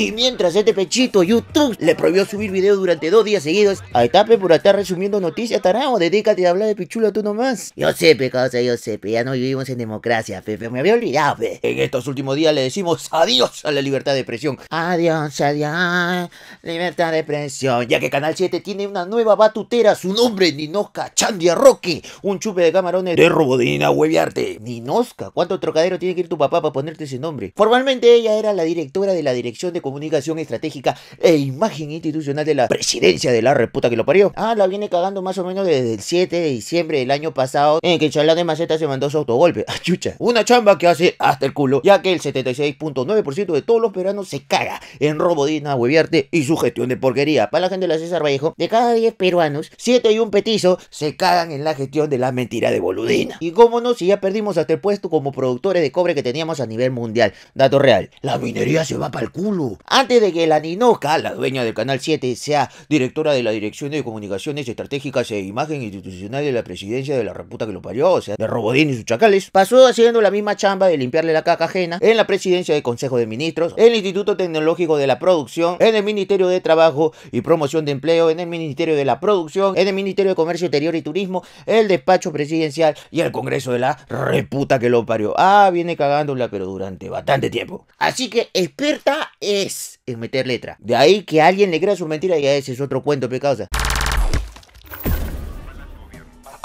Y mientras este pechito YouTube le prohibió subir videos durante dos días seguidos, a Etape por estar resumiendo noticias, tarao... dedícate a hablar de pichula tú nomás. Yo sé, cosa yo sé, ya no vivimos en democracia, Pepe, me había olvidado, pe. En estos últimos días le decimos adiós a la libertad de expresión. Adiós, adiós, libertad de expresión. Ya que Canal 7 tiene una nueva batutera, su nombre, Ninosca Chandia Rocky... un chupe de camarones de robodina, hueviarte. Ninosca, ¿cuánto trocadero tiene que ir tu papá para ponerte ese nombre? Formalmente ella era la directora de la dirección de comunicación estratégica e imagen institucional de la presidencia de la reputa que lo parió. Ah, la viene cagando más o menos desde el 7 de diciembre del año pasado, en el que de Maceta se mandó su autogolpe. ¡A ah, chucha. Una chamba que hace hasta el culo, ya que el 76.9% de todos los peruanos se caga en robodina, hueviarte y su gestión de porquería. Para la gente de la César Vallejo, de cada 10 peruanos, 7 y un petizo se cagan en la gestión de la mentira de boludina. Y cómo no, si ya perdimos hasta el puesto como productores de cobre que teníamos a nivel mundial. Dato real, la minería se va para el culo. Antes de que la ninoca la dueña del Canal 7, sea directora de la Dirección de Comunicaciones Estratégicas e Imagen Institucional de la Presidencia de la Reputa que lo parió, o sea, de Robodín y sus chacales, pasó haciendo la misma chamba de limpiarle la caca ajena en la Presidencia del Consejo de Ministros, en el Instituto Tecnológico de la Producción, en el Ministerio de Trabajo y Promoción de Empleo, en el Ministerio de la Producción, en el Ministerio de Comercio Exterior y Turismo, el Despacho Presidencial y el Congreso de la Reputa que lo parió. Ah, viene cagándola, pero durante bastante tiempo. Así que experta en es en meter letra. De ahí que alguien le crea su mentira y ese es otro cuento, que causa.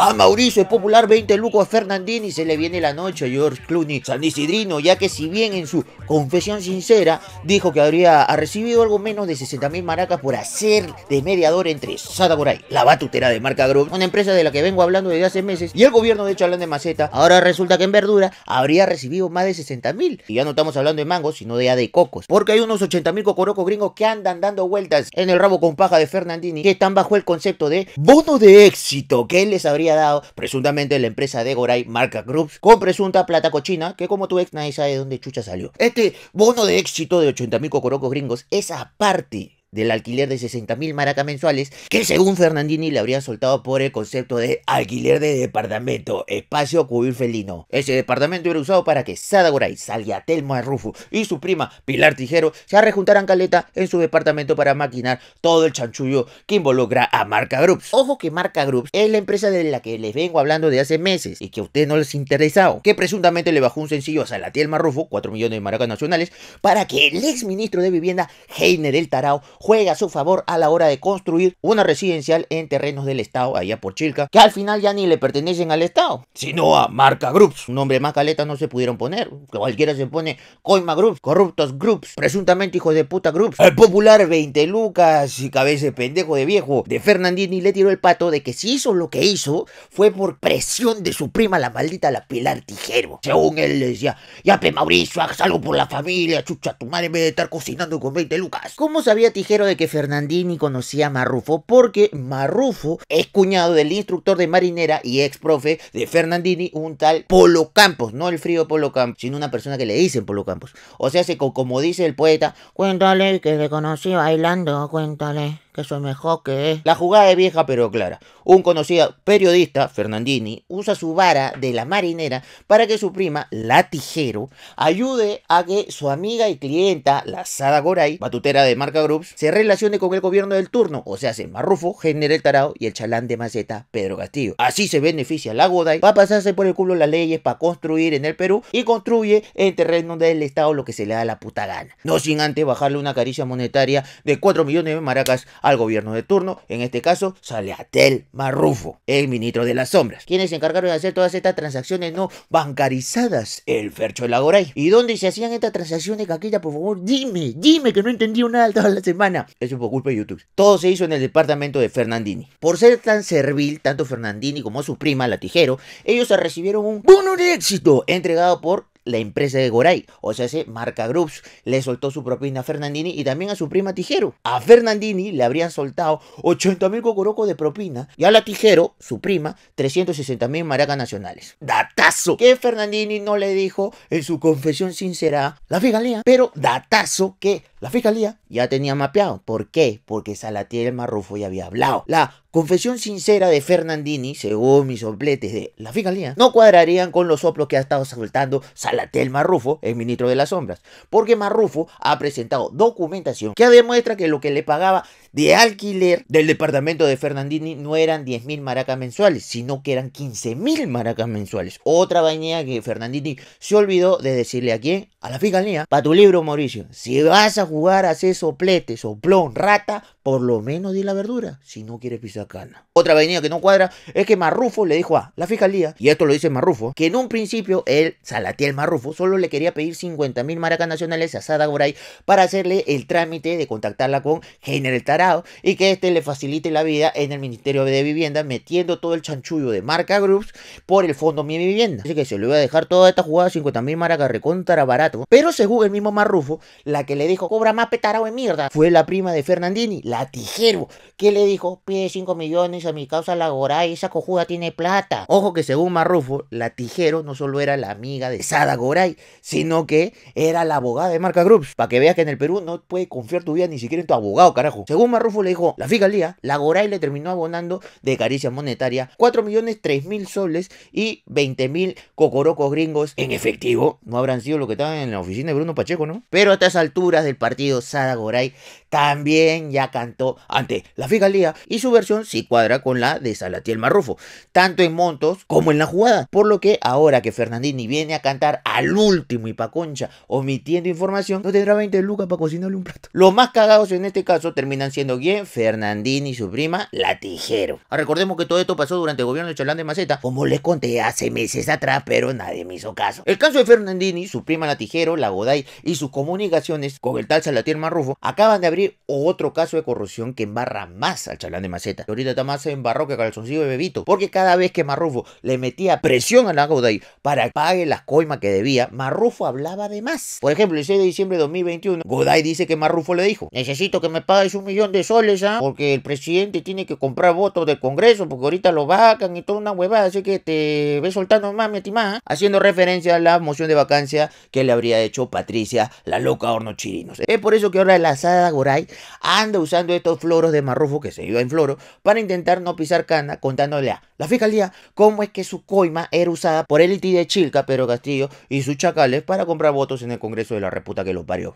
A Mauricio es popular 20 lucos Fernandini. Se le viene la noche a George Clooney San Isidrino, ya que si bien en su confesión sincera dijo que habría recibido algo menos de 60 mil maracas por hacer de mediador entre ahí, la batutera de Marca Group, una empresa de la que vengo hablando desde hace meses, y el gobierno de Chalán de Maceta, ahora resulta que en verdura habría recibido más de 60 mil. Y ya no estamos hablando de mangos, sino de, a de cocos, porque hay unos 80 mil cocorocos gringos que andan dando vueltas en el rabo con paja de Fernandini, que están bajo el concepto de bono de éxito que él les habría dado presuntamente la empresa de Goray Marca Groups con presunta plata cochina, que como tu ex nadie sabe de dónde chucha salió. Este bono de éxito de 80.000 cocorocos gringos es aparte del alquiler de 60 mil maracas mensuales, que según Fernandini le habría soltado por el concepto de alquiler de departamento, espacio cubil felino. Ese departamento era usado para que Sadaguray, Telma Rufu, y su prima Pilar Tijero se rejuntaran caleta en su departamento para maquinar todo el chanchullo que involucra a Marca Groups. Ojo que Marca Groups es la empresa de la que les vengo hablando de hace meses y que a usted no les interesado, que presuntamente le bajó un sencillo a Salatiel Rufo 4 millones de maracas nacionales, para que el ex ministro de vivienda Heiner El Tarao juega a su favor a la hora de construir una residencial en terrenos del Estado, allá por Chilca, que al final ya ni le pertenecen al Estado, sino a Marca Groups. Un nombre más caleta no se pudieron poner. que Cualquiera se pone Coima Groups, Corruptos Groups, presuntamente hijos de puta Groups, el popular 20 lucas y cabeza de pendejo de viejo de Fernandini le tiró el pato de que si hizo lo que hizo fue por presión de su prima la maldita la Pilar Tijero. Según él le decía, ya pe Mauricio, haz algo por la familia, chucha, tu madre en vez de estar cocinando con 20 lucas. ¿Cómo sabía Tijero? de que Fernandini conocía a Marrufo porque Marrufo es cuñado del instructor de marinera y ex profe de Fernandini, un tal Polo Campos, no el frío Polo Campos, sino una persona que le dicen Polo Campos. O sea, se, como dice el poeta, cuéntale que le conocí bailando, cuéntale que es mejor que La jugada es vieja pero clara. Un conocido periodista, Fernandini, usa su vara de la marinera para que su prima, la tijero, ayude a que su amiga y clienta, la Sada Goray, batutera de Marca Groups, se relacione con el gobierno del turno, o sea, se Marrufo, el Tarao y el chalán de Maceta, Pedro Castillo. Así se beneficia la Goday para pasarse por el culo las leyes para construir en el Perú y construye en terreno del Estado lo que se le da la puta gana. No sin antes bajarle una caricia monetaria de 4 millones de maracas al gobierno de turno, en este caso sale Marrufo, el ministro de las sombras, quienes se encargaron de hacer todas estas transacciones no bancarizadas, el Fercho de la ¿Y dónde se hacían estas transacciones, Caquilla? Por favor, dime, dime que no entendí nada toda la semana. Eso por culpa de YouTube. Todo se hizo en el departamento de Fernandini. Por ser tan servil, tanto Fernandini como su prima, la Tijero, ellos recibieron un bono de éxito entregado por la empresa de Goray, o sea, ese Marca Groups, le soltó su propina a Fernandini y también a su prima Tijero. A Fernandini le habrían soltado 80 mil cocorocos de propina y a la Tijero, su prima, 360 mil maracas nacionales. Datazo que Fernandini no le dijo en su confesión sincera la fiscalía, pero datazo que la fiscalía ya tenía mapeado. ¿Por qué? Porque Salatiel Marrufo ya había hablado. La confesión sincera de Fernandini, según mis sopletes de la fiscalía, no cuadrarían con los soplos que ha estado soltando Salatel Marrufo, el ministro de las sombras, porque Marrufo ha presentado documentación que demuestra que lo que le pagaba de alquiler del departamento de Fernandini no eran 10.000 maracas mensuales, sino que eran 15.000 maracas mensuales. Otra vaina que Fernandini se olvidó de decirle a quién, ¿eh? a la fiscalía, para tu libro Mauricio, si vas a jugar a ese soplete, soplón, rata, por lo menos di la verdura, si no quiere pisar cana. Otra venida que no cuadra es que Marrufo le dijo a la fiscalía, y esto lo dice Marrufo, que en un principio él, Salatiel Marrufo, solo le quería pedir 50.000 mil maracas nacionales a Sada Goray para hacerle el trámite de contactarla con General Tarao... y que este le facilite la vida en el Ministerio de Vivienda metiendo todo el chanchullo de marca Groups por el fondo Mi Vivienda. Así que se le iba a dejar toda esta jugada 50.000 mil maracas recontra barato. Pero se según el mismo Marrufo, la que le dijo cobra más petarao de mierda fue la prima de Fernandini, la Tijero, que le dijo, pide 5 millones a mi causa la Goray, esa cojuda tiene plata. Ojo que según Marrufo, la Tijero no solo era la amiga de Sada Goray, sino que era la abogada de Marca Groups. Para que veas que en el Perú no puedes confiar tu vida ni siquiera en tu abogado, carajo. Según Marrufo le dijo, la fiscalía, la Goray le terminó abonando de caricia monetaria 4 millones 3 mil soles y 20 mil cocorocos gringos en efectivo. No habrán sido lo que estaban en la oficina de Bruno Pacheco, ¿no? Pero a estas alturas del partido, Sada Goray también ya cantó ante la Fiscalía y su versión sí cuadra con la de Salatiel Marrufo, tanto en montos como en la jugada, por lo que ahora que Fernandini viene a cantar al último y pa' concha, omitiendo información, no tendrá 20 lucas para cocinarle un plato. Los más cagados en este caso terminan siendo Bien Fernandini y su prima, la Tijero. Ah, recordemos que todo esto pasó durante el gobierno de Cholán de Maceta, como les conté hace meses atrás, pero nadie me hizo caso. El caso de Fernandini, su prima la Tijero, la Goday y sus comunicaciones con el tal Salatiel Marrufo acaban de abrir otro caso de corrupción que embarra más al chalán de Maceta. Ahorita está más en que calzoncillo de bebito. Porque cada vez que Marrufo le metía presión a la Goday para que pague las coimas que debía, Marrufo hablaba de más. Por ejemplo, el 6 de diciembre de 2021, Goday dice que Marrufo le dijo: Necesito que me pagues un millón de soles, ¿ah? Porque el presidente tiene que comprar votos del Congreso, porque ahorita lo vacan y toda una huevada. Así que te ve soltando más, mi más Haciendo referencia a la moción de vacancia que le habría hecho Patricia, la loca horno chirinos. Es por eso que ahora la asada anda usando estos floros de Marrufo que se iba en floro para intentar no pisar cana contándole a la fiscalía cómo es que su coima era usada por el IT de Chilca, Pedro Castillo y sus chacales para comprar votos en el Congreso de la Reputa que los parió.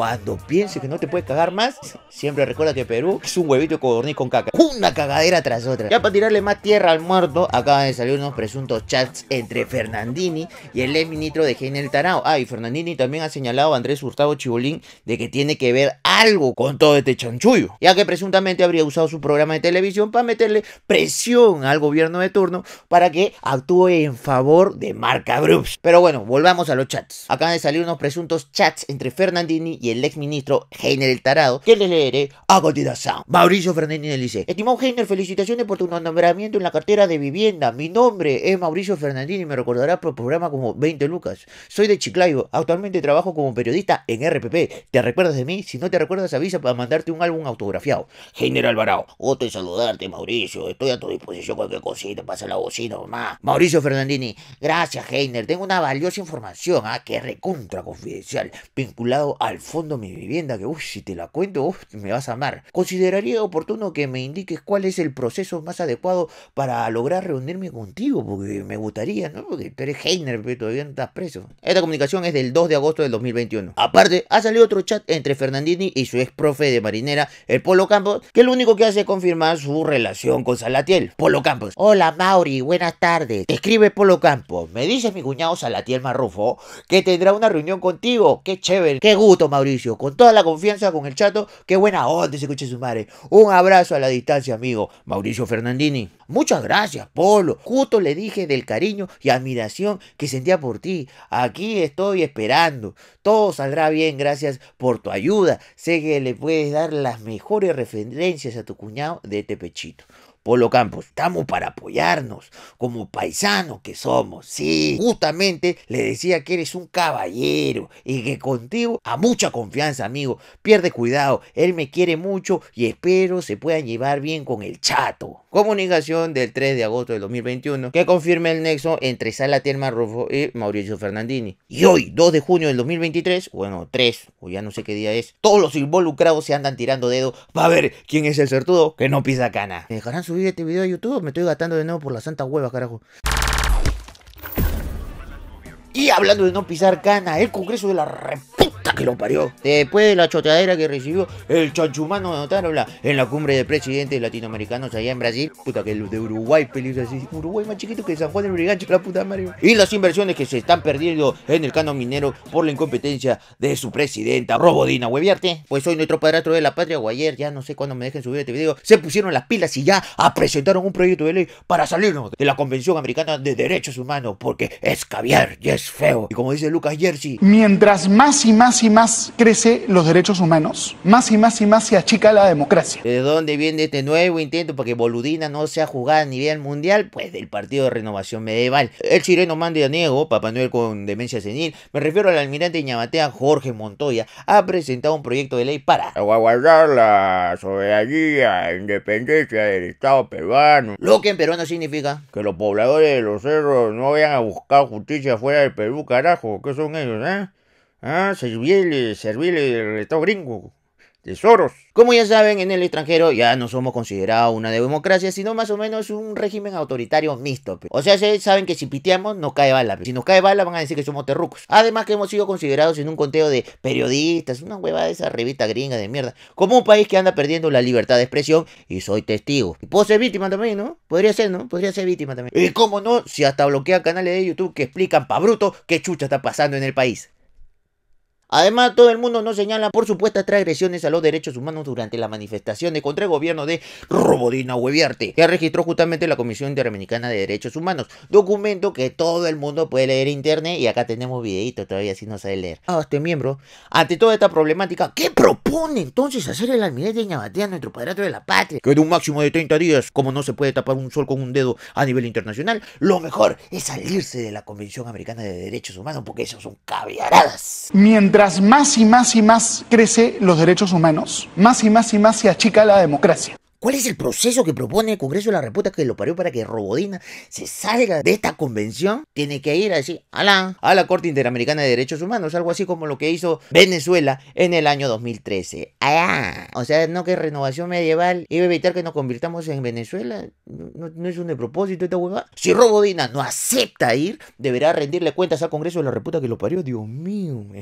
Cuando pienses que no te puedes cagar más, siempre recuerda que Perú es un huevito de codorniz con caca. Una cagadera tras otra. Ya para tirarle más tierra al muerto, acaban de salir unos presuntos chats entre Fernandini y el exministro de Genel Tarao. Ah, y Fernandini también ha señalado a Andrés Hurtado Chibolín de que tiene que ver algo con todo este chanchullo. Ya que presuntamente habría usado su programa de televisión para meterle presión al gobierno de turno para que actúe en favor de Marca Brooks Pero bueno, volvamos a los chats. Acaban de salir unos presuntos chats entre Fernandini y el ex ministro Heiner el Tarado, que le leeré a continuación. Mauricio Fernandini dice: Estimado Heiner, felicitaciones por tu nombramiento en la cartera de vivienda. Mi nombre es Mauricio Fernandini y me recordará por programa como 20 lucas. Soy de Chiclayo, actualmente trabajo como periodista en RPP. ¿Te recuerdas de mí? Si no te recuerdas, avisa para mandarte un álbum autografiado. Heiner Alvarado, gusto saludarte, Mauricio. Estoy a tu disposición cualquier cosita, pasa la bocina, más. Mauricio Fernandini, gracias, Heiner. Tengo una valiosa información, ¿ah? que es recontra confidencial, vinculado al fondo mi vivienda que, uff, si te la cuento, me vas a amar. Consideraría oportuno que me indiques cuál es el proceso más adecuado para lograr reunirme contigo, porque me gustaría, ¿no? Porque tú eres Heiner, pero todavía no estás preso. Esta comunicación es del 2 de agosto del 2021. Aparte, ha salido otro chat entre Fernandini y su ex profe de marinera, el Polo Campos, que lo único que hace es confirmar su relación con Salatiel. Polo Campos. Hola, Mauri, buenas tardes. escribe Polo Campos. Me dice mi cuñado Salatiel Marrufo que tendrá una reunión contigo. Qué chévere, qué gusto, Mauri Mauricio. Con toda la confianza, con el chato. Qué buena onda se escucha su madre. Un abrazo a la distancia, amigo. Mauricio Fernandini. Muchas gracias, Polo. Justo le dije del cariño y admiración que sentía por ti. Aquí estoy esperando. Todo saldrá bien, gracias por tu ayuda. Sé que le puedes dar las mejores referencias a tu cuñado de este pechito. Polo Campos, estamos para apoyarnos como paisanos que somos. Sí, justamente le decía que eres un caballero y que contigo a mucha confianza, amigo. Pierde cuidado, él me quiere mucho y espero se puedan llevar bien con el chato. Comunicación del 3 de agosto del 2021 que confirme el nexo entre Sala Rufo y Mauricio Fernandini. Y hoy, 2 de junio del 2023, bueno, 3, o ya no sé qué día es, todos los involucrados se andan tirando dedo para ver quién es el certudo que no pisa cana. ¿Me dejarán subir? este video de YouTube, me estoy gastando de nuevo por la santa hueva carajo. Y hablando de no pisar cana, el Congreso de la República que lo parió. Después de la choteadera que recibió el chanchumano de Notarola en la cumbre de presidentes latinoamericanos allá en Brasil, puta que los de Uruguay peligroso así, Uruguay más chiquito que San Juan del Brigancho, la puta madre. Y las inversiones que se están perdiendo en el canon minero por la incompetencia de su presidenta, Robodina, hueviarte. Pues hoy nuestro padrastro de la patria, o ayer, ya no sé cuándo me dejen subir este video, se pusieron las pilas y ya presentaron un proyecto de ley para salirnos de la Convención Americana de Derechos Humanos, porque es caviar y es feo. Y como dice Lucas Jersey, mientras más y más más y más crece los derechos humanos, más y más y más se achica la democracia. ¿De dónde viene este nuevo intento? Porque Boludina no sea jugada a nivel mundial, pues del Partido de Renovación Medieval. El chileno niego. Papá Noel con demencia senil, me refiero al almirante Ñamatea Jorge Montoya, ha presentado un proyecto de ley para aguardar la soberanía, independencia del Estado peruano. Lo que en peruano significa que los pobladores de los cerros no vayan a buscar justicia fuera del Perú, carajo, ¿qué son ellos, eh? Ah, servile, servile el Estado gringo. Tesoros. Como ya saben, en el extranjero ya no somos considerados una democracia, sino más o menos un régimen autoritario mixto. O sea, se saben que si piteamos no cae bala. Si nos cae bala van a decir que somos terrucos. Además que hemos sido considerados en un conteo de periodistas, una hueva de esa revista gringa de mierda, como un país que anda perdiendo la libertad de expresión y soy testigo. Y puedo ser víctima también, ¿no? Podría ser, ¿no? Podría ser víctima también. Y cómo no, si hasta bloquean canales de YouTube que explican pa' bruto qué chucha está pasando en el país. Además, todo el mundo nos señala por supuestas transgresiones a los derechos humanos durante las manifestaciones contra el gobierno de Robodina Hueviarte, que registró justamente la Comisión Interamericana de Derechos Humanos, documento que todo el mundo puede leer en internet y acá tenemos videito, todavía si no sabe leer. Ah, este miembro, ante toda esta problemática, ¿qué propone entonces hacer el almirante de Ñabatea nuestro padrato de la patria? Que en un máximo de 30 días, como no se puede tapar un sol con un dedo a nivel internacional, lo mejor es salirse de la Convención Americana de Derechos Humanos porque esos son caviaradas. Mientras más y más y más crece los derechos humanos, más y más y más se achica la democracia. ¿Cuál es el proceso que propone el Congreso de la República que lo parió para que Robodina se salga de esta convención? Tiene que ir a decir a la, a la Corte Interamericana de Derechos Humanos, algo así como lo que hizo Venezuela en el año 2013. O sea, no que renovación medieval iba a evitar que nos convirtamos en Venezuela. No, es un de propósito esta huevada. Si Robodina no acepta ir, deberá rendirle cuentas al Congreso de la Reputa que lo parió. Dios mío,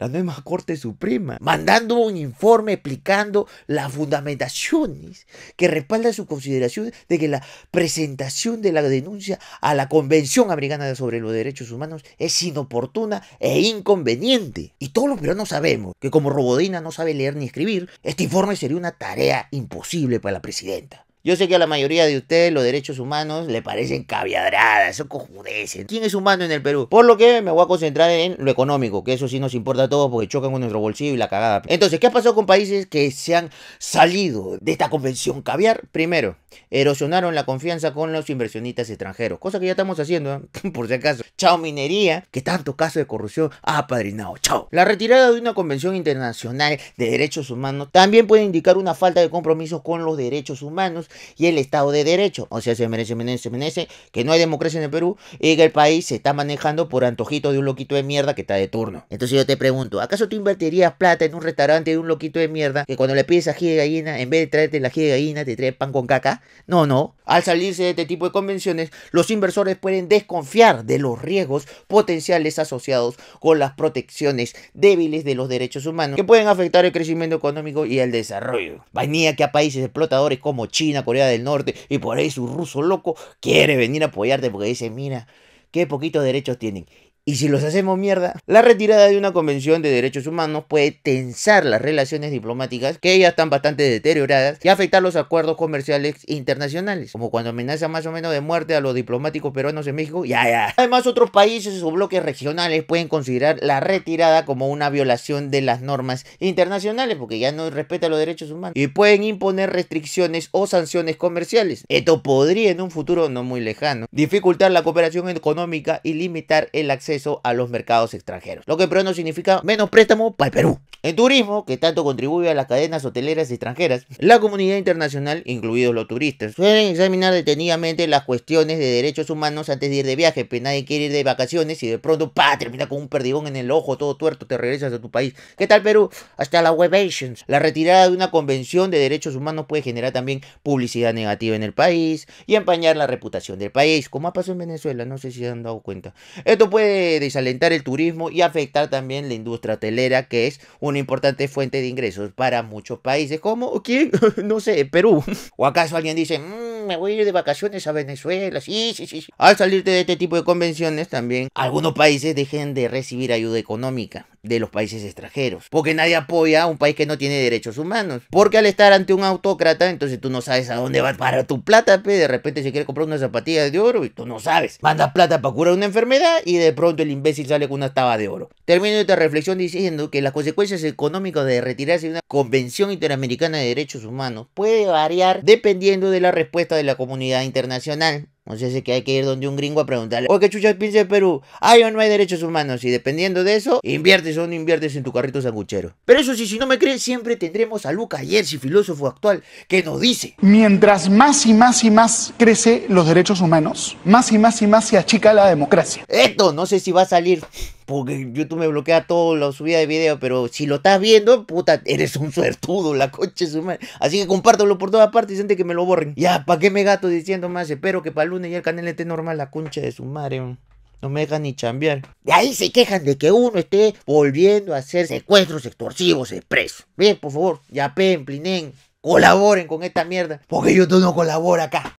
la nueva Corte Suprema. Mandando un informe explicando la fundamentación que respalda su consideración de que la presentación de la denuncia a la Convención Americana sobre los Derechos Humanos es inoportuna e inconveniente. Y todos los peruanos sabemos que como Robodina no sabe leer ni escribir, este informe sería una tarea imposible para la presidenta. Yo sé que a la mayoría de ustedes los derechos humanos le parecen caviadradas, son cojudeces. ¿Quién es humano en el Perú? Por lo que me voy a concentrar en lo económico, que eso sí nos importa a todos porque chocan con nuestro bolsillo y la cagada. Entonces, ¿qué ha pasado con países que se han salido de esta convención caviar? Primero, erosionaron la confianza con los inversionistas extranjeros, cosa que ya estamos haciendo, ¿eh? por si acaso. Chao minería, que tanto caso de corrupción ha apadrinado. Chao. La retirada de una convención internacional de derechos humanos también puede indicar una falta de compromiso con los derechos humanos y el Estado de Derecho. O sea, se merece, merece, merece que no hay democracia en el Perú y que el país se está manejando por antojito de un loquito de mierda que está de turno. Entonces yo te pregunto, ¿acaso tú invertirías plata en un restaurante de un loquito de mierda que cuando le pides ají de gallina, en vez de traerte la ají de gallina, te trae pan con caca? No, no. Al salirse de este tipo de convenciones, los inversores pueden desconfiar de los riesgos potenciales asociados con las protecciones débiles de los derechos humanos que pueden afectar el crecimiento económico y el desarrollo. Venía que a países explotadores como China, Corea del Norte y por ahí su ruso loco quiere venir a apoyarte porque dice, mira, qué poquitos derechos tienen y si los hacemos mierda, la retirada de una convención de derechos humanos puede tensar las relaciones diplomáticas que ya están bastante deterioradas y afectar los acuerdos comerciales internacionales, como cuando amenaza más o menos de muerte a los diplomáticos peruanos en México. Ya, ya. Además, otros países o bloques regionales pueden considerar la retirada como una violación de las normas internacionales, porque ya no respeta los derechos humanos, y pueden imponer restricciones o sanciones comerciales. Esto podría en un futuro no muy lejano dificultar la cooperación económica y limitar el acceso a los mercados extranjeros, lo que pronto significa menos préstamo para el Perú. En turismo, que tanto contribuye a las cadenas hoteleras extranjeras, la comunidad internacional, incluidos los turistas, suelen examinar detenidamente las cuestiones de derechos humanos antes de ir de viaje, pero pues nadie quiere ir de vacaciones y de pronto, pa, termina con un perdigón en el ojo, todo tuerto, te regresas a tu país. ¿Qué tal Perú? Hasta la Webations. La retirada de una convención de derechos humanos puede generar también publicidad negativa en el país y empañar la reputación del país, como ha pasado en Venezuela, no sé si se han dado cuenta. Esto puede eh, desalentar el turismo y afectar también la industria hotelera, que es una importante fuente de ingresos para muchos países, como ¿quién? no sé, Perú. ¿O acaso alguien dice, mm, me voy a ir de vacaciones a Venezuela? Sí, sí, sí. Al salirte de este tipo de convenciones, también algunos países dejen de recibir ayuda económica de los países extranjeros. Porque nadie apoya a un país que no tiene derechos humanos. Porque al estar ante un autócrata, entonces tú no sabes a dónde va para tu plata, De repente se quiere comprar una zapatilla de oro y tú no sabes. Mandas plata para curar una enfermedad y de pronto el imbécil sale con una taba de oro. Termino esta reflexión diciendo que las consecuencias económicas de retirarse de una Convención Interamericana de Derechos Humanos puede variar dependiendo de la respuesta de la comunidad internacional no sé si que hay que ir donde un gringo a preguntarle, ¿O ¿qué chuchas piensa de Perú? Ah, o no hay derechos humanos. Y dependiendo de eso, inviertes o no inviertes en tu carrito sanguchero. Pero eso sí, si no me crees siempre tendremos a Luca Yersi, filósofo actual, que nos dice. Mientras más y más y más crece los derechos humanos, más y más y más se achica la democracia. Esto no sé si va a salir porque YouTube me bloquea todo la subida de video, pero si lo estás viendo, puta, eres un suertudo, la concha de su madre. Así que compártelo por todas partes y antes que me lo borren. Ya, ¿para qué me gato diciendo más? Espero que para el lunes ya el canal esté normal, la concha de su madre. No me dejan ni chambear. Y ahí se quejan de que uno esté volviendo a hacer secuestros extorsivos expresos. Bien, por favor, ya pen, plinen, colaboren con esta mierda. Porque YouTube no colabora acá.